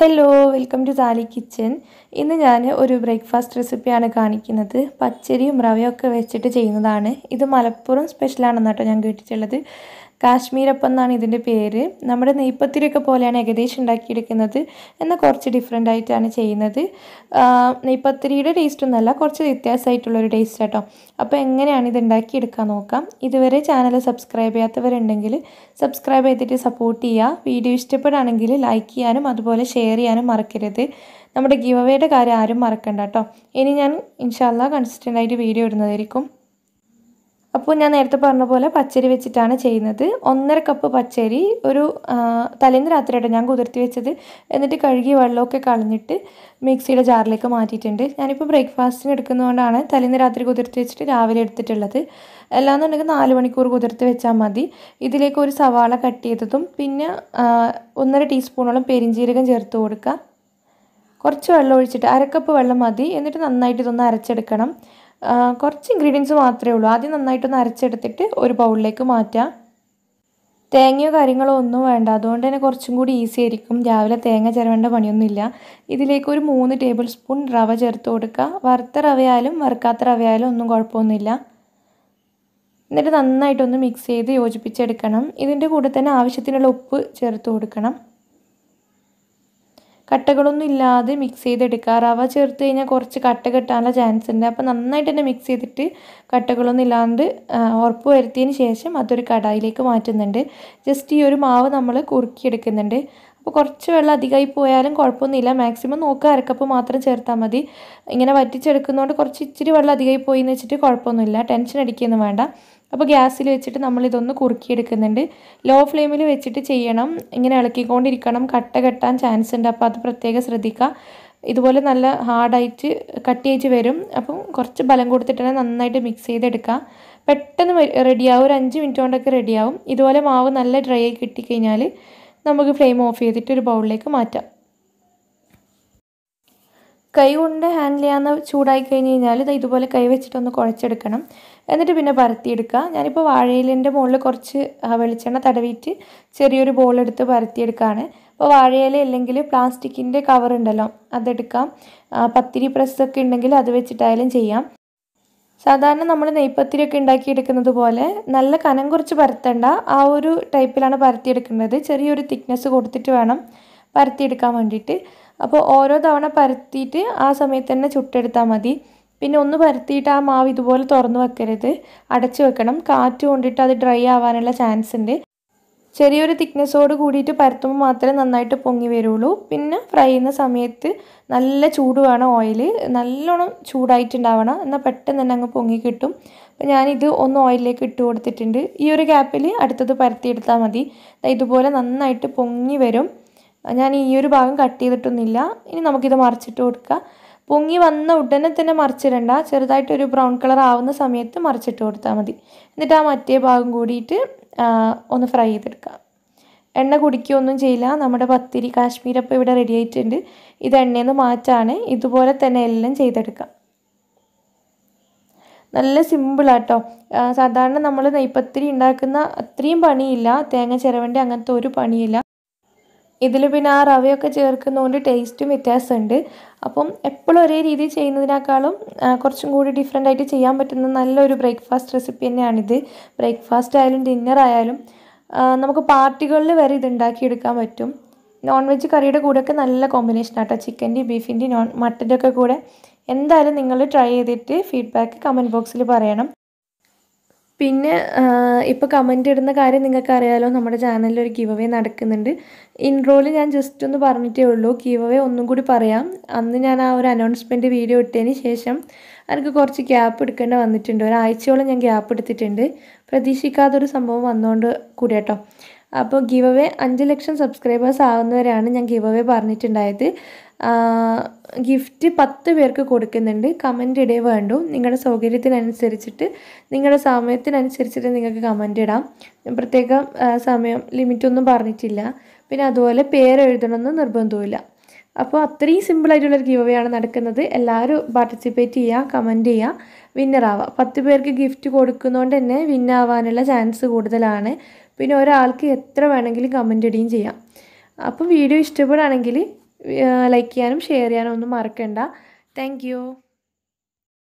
hello welcome to Thali Kitchen ഇന്ന് ഞാൻ ഒരു ബ്രേക്ക്ഫാസ്റ്റ് റെസിപ്പിയാണ് കാണിക്കുന്നത് പച്ചരിയും റവയൊക്കെ വെച്ചിട്ട് ചെയ്യുന്നതാണ് ഇത് മലപ്പുറം സ്പെഷ്യലാണെന്നാട്ടോ ഞാൻ കേട്ടിട്ടുള്ളത് കാശ്മീരപ്പം എന്നാണ് ഇതിൻ്റെ പേര് നമ്മുടെ നെയ്പ്പത്തിരിയൊക്കെ പോലെയാണ് ഏകദേശം ഉണ്ടാക്കിയെടുക്കുന്നത് എന്നാൽ കുറച്ച് ഡിഫറെൻ്റ് ആയിട്ടാണ് ചെയ്യുന്നത് നെയ്പ്പത്തിരിയുടെ ടേസ്റ്റ് ഒന്നല്ല കുറച്ച് വ്യത്യാസമായിട്ടുള്ളൊരു ടേസ്റ്റ് കേട്ടോ അപ്പോൾ എങ്ങനെയാണ് ഇത് ഉണ്ടാക്കിയെടുക്കാൻ നോക്കാം ഇതുവരെ ചാനൽ സബ്സ്ക്രൈബ് ചെയ്യാത്തവരുണ്ടെങ്കിൽ സബ്സ്ക്രൈബ് ചെയ്തിട്ട് സപ്പോർട്ട് ചെയ്യുക വീഡിയോ ഇഷ്ടപ്പെടുകയാണെങ്കിൽ ലൈക്ക് ചെയ്യാനും അതുപോലെ ഷെയർ ചെയ്യാനും മറക്കരുത് നമ്മുടെ ഗീവവേയുടെ കാര്യം ആരും മറക്കണ്ട കേട്ടോ ഇനി ഞാൻ ഇൻഷാല്ല കൺസിസ്റ്റൻ്റ് ആയിട്ട് വീഡിയോ ഇടുന്നതായിരിക്കും അപ്പോൾ ഞാൻ നേരത്തെ പറഞ്ഞ പോലെ പച്ചരി വെച്ചിട്ടാണ് ചെയ്യുന്നത് ഒന്നര കപ്പ് പച്ചരി ഒരു തലേന്ന് രാത്രിയായിട്ട് ഞാൻ കുതിർത്തി വെച്ചത് എന്നിട്ട് കഴുകി വെള്ളമൊക്കെ കളഞ്ഞിട്ട് മിക്സിയുടെ ജാറിലേക്ക് മാറ്റിയിട്ടുണ്ട് ഞാനിപ്പോൾ ബ്രേക്ക്ഫാസ്റ്റിന് എടുക്കുന്നതുകൊണ്ടാണ് തലേന്ന് രാത്രി കുതിർത്തി വെച്ചിട്ട് രാവിലെ എടുത്തിട്ടുള്ളത് എന്നുണ്ടെങ്കിൽ നാല് മണിക്കൂർ കുതിർത്ത് വെച്ചാൽ മതി ഇതിലേക്ക് ഒരു സവാള കട്ട് ചെയ്തതും പിന്നെ ഒന്നര ടീസ്പൂണോളം പെരിഞ്ചീരകം ചേർത്ത് കൊടുക്കുക കുറച്ച് വെള്ളം ഒഴിച്ചിട്ട് അരക്കപ്പ് വെള്ളം മതി എന്നിട്ട് നന്നായിട്ട് ഇതൊന്ന് അരച്ചെടുക്കണം കുറച്ച് ഇൻഗ്രീഡിയൻസ് മാത്രമേ ഉള്ളൂ ആദ്യം നന്നായിട്ടൊന്ന് അരച്ചെടുത്തിട്ട് ഒരു ബൗളിലേക്ക് മാറ്റാം തേങ്ങയോ കാര്യങ്ങളോ ഒന്നും വേണ്ട അതുകൊണ്ട് തന്നെ കുറച്ചും കൂടി ഈസി ആയിരിക്കും രാവിലെ തേങ്ങ ചിരവേണ്ട പണിയൊന്നുമില്ല ഇതിലേക്ക് ഒരു മൂന്ന് ടേബിൾ സ്പൂൺ റവ ചേർത്ത് കൊടുക്കുക വറുത്ത റവയായാലും വറുക്കാത്ത റവയായാലും ഒന്നും കുഴപ്പമൊന്നുമില്ല എന്നിട്ട് നന്നായിട്ടൊന്ന് മിക്സ് ചെയ്ത് യോജിപ്പിച്ചെടുക്കണം ഇതിൻ്റെ കൂടെ തന്നെ ആവശ്യത്തിനുള്ള ഉപ്പ് ചേർത്ത് കൊടുക്കണം കട്ടകളൊന്നും ഇല്ലാതെ മിക്സ് ചെയ്തെടുക്കാറ് അവ ചേർത്ത് കഴിഞ്ഞാൽ കുറച്ച് കട്ട കെട്ടാനുള്ള ചാൻസ് ഉണ്ട് അപ്പോൾ നന്നായിട്ട് തന്നെ മിക്സ് ചെയ്തിട്ട് കട്ടകളൊന്നും ഇല്ലാണ്ട് ഉറപ്പ് വരുത്തിയതിന് ശേഷം അതൊരു കടായിലേക്ക് മാറ്റുന്നുണ്ട് ജസ്റ്റ് ഈ ഒരു മാവ് നമ്മൾ കുറുക്കിയെടുക്കുന്നുണ്ട് അപ്പോൾ കുറച്ച് വെള്ളം അധികമായി പോയാലും കുഴപ്പമൊന്നുമില്ല മാക്സിമം നോക്കുക അരക്കപ്പ് മാത്രം ചേർത്താൽ മതി ഇങ്ങനെ വറ്റിച്ചെടുക്കുന്നതുകൊണ്ട് കുറച്ച് ഇച്ചിരി വെള്ളം അധികമായി പോയി എന്ന് വെച്ചിട്ട് കുഴപ്പമൊന്നുമില്ല ടെൻഷൻ അടിക്കുകയൊന്നും വേണ്ട അപ്പോൾ ഗ്യാസിൽ വെച്ചിട്ട് നമ്മളിതൊന്ന് കുറുക്കിയെടുക്കുന്നുണ്ട് ലോ ഫ്ലെയിമിൽ വെച്ചിട്ട് ചെയ്യണം ഇങ്ങനെ ഇളക്കിക്കൊണ്ടിരിക്കണം കട്ട കെട്ടാൻ ചാൻസ് ഉണ്ട് അപ്പോൾ അത് പ്രത്യേകം ശ്രദ്ധിക്കുക ഇതുപോലെ നല്ല ഹാർഡായിട്ട് കട്ടിയായിട്ട് വരും അപ്പം കുറച്ച് ബലം കൊടുത്തിട്ട് തന്നെ നന്നായിട്ട് മിക്സ് ചെയ്തെടുക്കുക പെട്ടെന്ന് റെഡിയാവും ഒരു അഞ്ച് മിനിറ്റ് കൊണ്ടൊക്കെ റെഡിയാവും ഇതുപോലെ മാവ് നല്ല ഡ്രൈ ആയി കിട്ടിക്കഴിഞ്ഞാൽ നമുക്ക് ഫ്ലെയിം ഓഫ് ചെയ്തിട്ട് ഒരു ബൗളിലേക്ക് മാറ്റാം കൈ കൊണ്ട് ഹാൻഡിൽ ചെയ്യാവുന്ന ചൂടായി കഴിഞ്ഞ് കഴിഞ്ഞാൽ ഇത് ഇതുപോലെ കൈ വെച്ചിട്ടൊന്ന് കുഴച്ചെടുക്കണം എന്നിട്ട് പിന്നെ പരത്തിയെടുക്കുക ഞാനിപ്പോൾ വാഴയിലിൻ്റെ മുകളിൽ കുറച്ച് വെളിച്ചെണ്ണ തടവിയിട്ട് ചെറിയൊരു ബോളെടുത്ത് പരത്തിയെടുക്കുകയാണ് ഇപ്പോൾ വാഴയില അല്ലെങ്കിൽ പ്ലാസ്റ്റിക്കിൻ്റെ കവർ ഉണ്ടല്ലോ അതെടുക്കാം പത്തിരി പ്രസ്സൊക്കെ ഉണ്ടെങ്കിൽ അത് വെച്ചിട്ടായാലും ചെയ്യാം സാധാരണ നമ്മൾ നെയ്പ്പത്തിരിയൊക്കെ ഉണ്ടാക്കിയെടുക്കുന്നത് പോലെ നല്ല കനം കുറച്ച് പരത്തേണ്ട ആ ഒരു ടൈപ്പിലാണ് പരത്തിയെടുക്കേണ്ടത് ചെറിയൊരു തിക്നെസ് കൊടുത്തിട്ട് വേണം പരത്തിയെടുക്കാൻ വേണ്ടിയിട്ട് അപ്പോൾ ഓരോ തവണ പരത്തിയിട്ട് ആ സമയത്ത് തന്നെ ചുട്ടെടുത്താൽ മതി പിന്നെ ഒന്ന് പരത്തിയിട്ട് ആ മാവ് ഇതുപോലെ തുറന്നു വെക്കരുത് അടച്ചു വെക്കണം കാറ്റ് കൊണ്ടിട്ട് അത് ഡ്രൈ ആവാനുള്ള ചാൻസ് ഉണ്ട് ചെറിയൊരു തിക്നെസ്സോട് കൂടിയിട്ട് പരത്തുമ്പോൾ മാത്രമേ നന്നായിട്ട് പൊങ്ങി വരുള്ളൂ പിന്നെ ഫ്രൈ ചെയ്യുന്ന സമയത്ത് നല്ല ചൂട് വേണം ഓയിൽ നല്ലോണം ചൂടായിട്ടുണ്ടാവണം എന്നാൽ പെട്ടെന്ന് തന്നെ അങ്ങ് പൊങ്ങി കിട്ടും അപ്പോൾ ഞാനിത് ഒന്ന് ഓയിലിലേക്ക് ഇട്ട് കൊടുത്തിട്ടുണ്ട് ഈ ഒരു ഗ്യാപ്പിൽ അടുത്തത് പരത്തിയെടുത്താൽ മതി ഇതുപോലെ നന്നായിട്ട് പൊങ്ങി വരും ഞാൻ ഈ ഒരു ഭാഗം കട്ട് ചെയ്തിട്ടൊന്നുമില്ല ഇനി നമുക്കിത് മറിച്ചിട്ട് കൊടുക്കുക പൊങ്ങി വന്ന ഉടനെ തന്നെ മറിച്ചിടണ്ട ചെറുതായിട്ടൊരു ബ്രൗൺ കളർ ആവുന്ന സമയത്ത് മറിച്ചിട്ട് കൊടുത്താൽ മതി എന്നിട്ട് ആ മറ്റേ ഭാഗം കൂടിയിട്ട് ഒന്ന് ഫ്രൈ ചെയ്തെടുക്കുക എണ്ണ കുടിക്കുകയൊന്നും ചെയ്യില്ല നമ്മുടെ പത്തിരി കാശ്മീർ ഇവിടെ റെഡി ആയിട്ടുണ്ട് ഇത് എണ്ണയെന്ന് മാറ്റാണ് ഇതുപോലെ തന്നെ എല്ലാം ചെയ്തെടുക്കാം നല്ല സിമ്പിളാട്ടോ സാധാരണ നമ്മൾ നെയ്പത്തിരി ഉണ്ടാക്കുന്ന അത്രയും പണിയില്ല തേങ്ങ ചിരവൻ്റെ അങ്ങനത്തെ ഒരു പണിയില്ല ഇതിൽ പിന്നെ ആ റവയൊക്കെ ചേർക്കുന്നതുകൊണ്ട് ടേസ്റ്റും വ്യത്യാസമുണ്ട് അപ്പം എപ്പോഴും ഒരേ രീതിയിൽ ചെയ്യുന്നതിനേക്കാളും കുറച്ചും കൂടി ഡിഫറെൻ്റ് ആയിട്ട് ചെയ്യാൻ പറ്റുന്ന നല്ലൊരു ബ്രേക്ക്ഫാസ്റ്റ് റെസിപ്പി തന്നെയാണിത് ബ്രേക്ക്ഫാസ്റ്റ് ആയാലും ഡിന്നർ ആയാലും നമുക്ക് പാർട്ടികളിൽ വരെ ഇത് ഉണ്ടാക്കിയെടുക്കാൻ പറ്റും നോൺ വെജ് കറിയുടെ കൂടെയൊക്കെ നല്ല കോമ്പിനേഷൻ ആട്ടോ ചിക്കൻ്റെയും ബീഫിൻ്റെയും നോൺ മട്ടൻ്റെ ഒക്കെ കൂടെ എന്തായാലും നിങ്ങൾ ട്രൈ ചെയ്തിട്ട് ഫീഡ്ബാക്ക് കമൻറ്റ് ബോക്സിൽ പറയണം പിന്നെ ഇപ്പോൾ കമൻ്റ് ഇടുന്ന കാര്യം നിങ്ങൾക്കറിയാലോ നമ്മുടെ ചാനലിൽ ഒരു ഗീവ് അവേ നടക്കുന്നുണ്ട് ഇൻട്രോയിൽ ഞാൻ ജസ്റ്റ് ഒന്ന് പറഞ്ഞിട്ടേ ഉള്ളൂ ഗീവ് അവേ ഒന്നും കൂടി പറയാം അന്ന് ഞാൻ ആ ഒരു അനൗൺസ്മെൻറ്റ് വീഡിയോ ഇട്ടതിന് ശേഷം എനിക്ക് കുറച്ച് ഗ്യാപ്പ് എടുക്കേണ്ടി വന്നിട്ടുണ്ട് ഒരാഴ്ചയോളം ഞാൻ ഗ്യാപ്പ് എടുത്തിട്ടുണ്ട് പ്രതീക്ഷിക്കാത്തൊരു സംഭവം വന്നുകൊണ്ട് കൂടി കേട്ടോ അപ്പോൾ ഗിവ് അവേ അഞ്ച് ലക്ഷം സബ്സ്ക്രൈബേഴ്സ് ആവുന്നവരാണ് ഞാൻ ഗിവ് അവേ പറഞ്ഞിട്ടുണ്ടായത് ഗിഫ്റ്റ് പത്ത് പേർക്ക് കൊടുക്കുന്നുണ്ട് കമൻ്റ് ഇടേ വേണ്ടു നിങ്ങളുടെ സൗകര്യത്തിനനുസരിച്ചിട്ട് നിങ്ങളുടെ സമയത്തിനനുസരിച്ചിട്ട് നിങ്ങൾക്ക് കമൻ്റ് ഇടാം പ്രത്യേകം സമയം ലിമിറ്റൊന്നും പറഞ്ഞിട്ടില്ല പിന്നെ അതുപോലെ പേരെഴുതണമെന്ന് നിർബന്ധമില്ല അപ്പോൾ അത്രയും സിമ്പിളായിട്ടുള്ളൊരു ഗീവ് അവേ ആണ് നടക്കുന്നത് എല്ലാവരും പാർട്ടിസിപ്പേറ്റ് ചെയ്യുക കമൻറ്റ് ചെയ്യുക വിന്നറാവുക പത്ത് പേർക്ക് ഗിഫ്റ്റ് കൊടുക്കുന്നതുകൊണ്ട് തന്നെ വിന്നാവാനുള്ള ചാൻസ് കൂടുതലാണ് പിന്നെ ഒരാൾക്ക് എത്ര വേണമെങ്കിലും കമൻ്റ് ഇടുകയും ചെയ്യാം അപ്പോൾ വീഡിയോ ഇഷ്ടപ്പെടുകയാണെങ്കിൽ ലൈക്ക് ചെയ്യാനും ഷെയർ ചെയ്യാനും ഒന്നും മറക്കണ്ട താങ്ക്